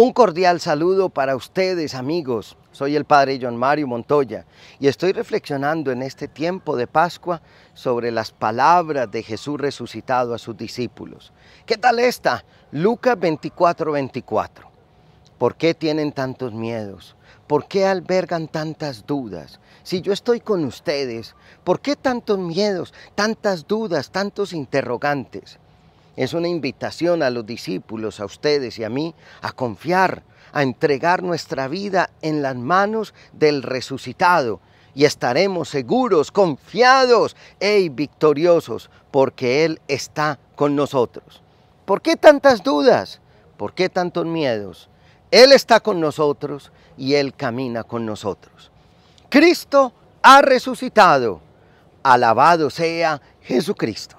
Un cordial saludo para ustedes amigos. Soy el Padre John Mario Montoya y estoy reflexionando en este tiempo de Pascua sobre las palabras de Jesús resucitado a sus discípulos. ¿Qué tal esta? Lucas 24:24. 24. ¿Por qué tienen tantos miedos? ¿Por qué albergan tantas dudas? Si yo estoy con ustedes, ¿por qué tantos miedos, tantas dudas, tantos interrogantes? es una invitación a los discípulos, a ustedes y a mí, a confiar, a entregar nuestra vida en las manos del resucitado y estaremos seguros, confiados y victoriosos porque Él está con nosotros. ¿Por qué tantas dudas? ¿Por qué tantos miedos? Él está con nosotros y Él camina con nosotros. Cristo ha resucitado. Alabado sea Jesucristo.